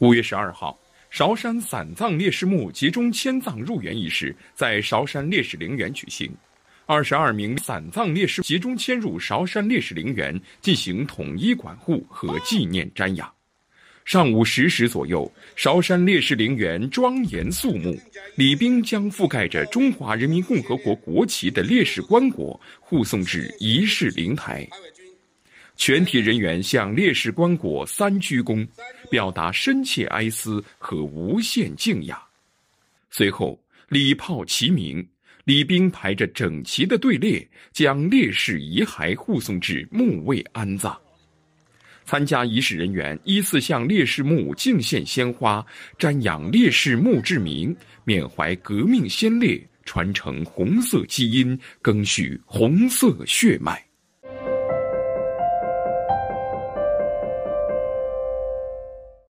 五月十二号，韶山散葬烈士墓集中迁葬入园仪式在韶山烈士陵园举行。二十二名散葬烈士集中迁入韶山烈士陵园，进行统一管护和纪念瞻仰。上午十时左右，韶山烈士陵园庄严肃穆，礼兵将覆盖着中华人民共和国国旗的烈士棺椁护送至仪式灵台。全体人员向烈士棺椁三鞠躬，表达深切哀思和无限敬仰。随后，礼炮齐鸣，礼兵排着整齐的队列，将烈士遗骸护送至墓位安葬。参加仪式人员依次向烈士墓敬献鲜花，瞻仰烈士墓志铭，缅怀革命先烈，传承红色基因，赓续红色血脉。